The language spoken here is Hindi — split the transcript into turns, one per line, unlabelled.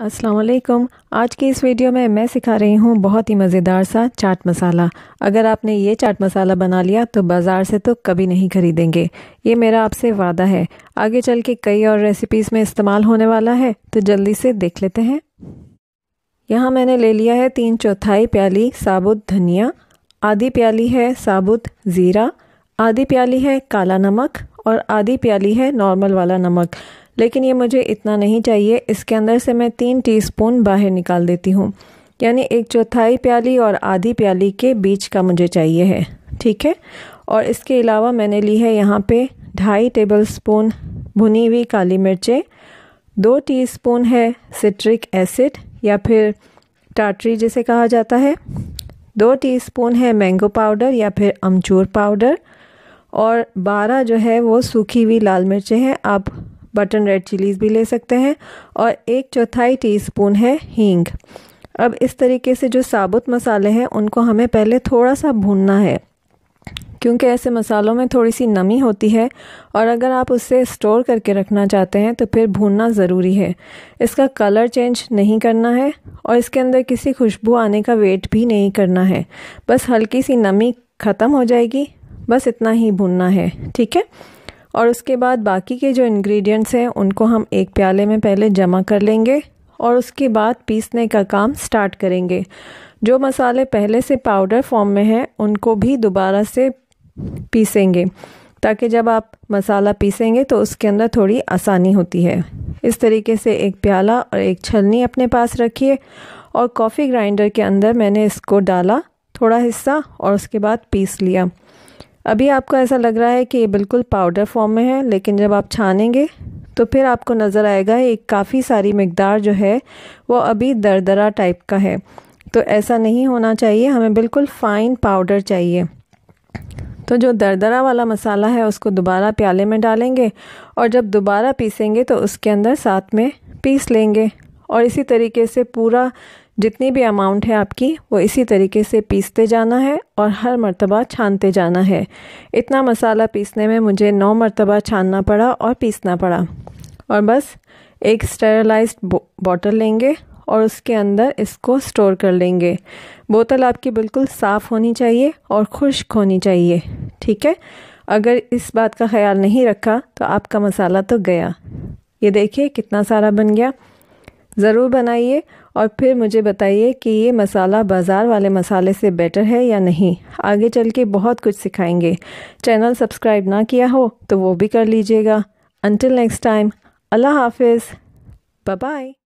वालेकुम आज की इस वीडियो में मैं सिखा रही हूँ बहुत ही मज़ेदार सा चाट मसाला अगर आपने ये चाट मसाला बना लिया तो बाज़ार से तो कभी नहीं खरीदेंगे ये मेरा आपसे वादा है आगे चल के कई और रेसिपीज़ में इस्तेमाल होने वाला है तो जल्दी से देख लेते हैं यहाँ मैंने ले लिया है तीन चौथाई प्याली साबुत धनिया आधी प्याली है साबुत ज़ीरा आधी प्याली है काला नमक और आधी प्याली है नॉर्मल वाला नमक लेकिन ये मुझे इतना नहीं चाहिए इसके अंदर से मैं तीन टीस्पून बाहर निकाल देती हूँ यानी एक चौथाई प्याली और आधी प्याली के बीच का मुझे चाहिए है ठीक है और इसके अलावा मैंने ली है यहाँ पे ढाई टेबल स्पून भुनी हुई काली मिर्चें दो टीस्पून है सिट्रिक एसिड या फिर टाटरी जिसे कहा जाता है दो टीस्पून है मैंगो पाउडर या फिर अमचूर पाउडर और बारह जो है वो सूखी हुई लाल मिर्चें हैं आप बटन रेड चिलीज़ भी ले सकते हैं और एक चौथाई टीस्पून है हींग अब इस तरीके से जो साबुत मसाले हैं उनको हमें पहले थोड़ा सा भूनना है क्योंकि ऐसे मसालों में थोड़ी सी नमी होती है और अगर आप उससे स्टोर करके रखना चाहते हैं तो फिर भूनना ज़रूरी है इसका कलर चेंज नहीं करना है और इसके अंदर किसी खुशबू आने का वेट भी नहीं करना है बस हल्की सी नमी ख़त्म हो जाएगी बस इतना ही भूनना है ठीक है और उसके बाद बाकी के जो इंग्रेडिएंट्स हैं उनको हम एक प्याले में पहले जमा कर लेंगे और उसके बाद पीसने का काम स्टार्ट करेंगे जो मसाले पहले से पाउडर फॉर्म में हैं उनको भी दोबारा से पीसेंगे ताकि जब आप मसाला पीसेंगे तो उसके अंदर थोड़ी आसानी होती है इस तरीके से एक प्याला और एक छलनी अपने पास रखिए और कॉफ़ी ग्राइंडर के अंदर मैंने इसको डाला थोड़ा हिस्सा और उसके बाद पीस लिया अभी आपको ऐसा लग रहा है कि ये बिल्कुल पाउडर फॉर्म में है लेकिन जब आप छानेंगे तो फिर आपको नज़र आएगा एक काफ़ी सारी मकदार जो है वो अभी दरदरा टाइप का है तो ऐसा नहीं होना चाहिए हमें बिल्कुल फ़ाइन पाउडर चाहिए तो जो दरदरा वाला मसाला है उसको दोबारा प्याले में डालेंगे और जब दोबारा पीसेंगे तो उसके अंदर साथ में पीस लेंगे और इसी तरीके से पूरा जितनी भी अमाउंट है आपकी वो इसी तरीके से पीसते जाना है और हर मरतबा छानते जाना है इतना मसाला पीसने में मुझे नौ मरतबा छानना पड़ा और पीसना पड़ा और बस एक स्टेरलाइज बॉटल लेंगे और उसके अंदर इसको स्टोर कर लेंगे बोतल आपकी बिल्कुल साफ़ होनी चाहिए और खुश्क होनी चाहिए ठीक है अगर इस बात का ख्याल नहीं रखा तो आपका मसाला तो गया ये देखिए कितना सारा बन गया ज़रूर बनाइए और फिर मुझे बताइए कि ये मसाला बाज़ार वाले मसाले से बेटर है या नहीं आगे चल के बहुत कुछ सिखाएंगे चैनल सब्सक्राइब ना किया हो तो वो भी कर लीजिएगा अनटिल नेक्स्ट टाइम अल्लाह हाफिज़ बाय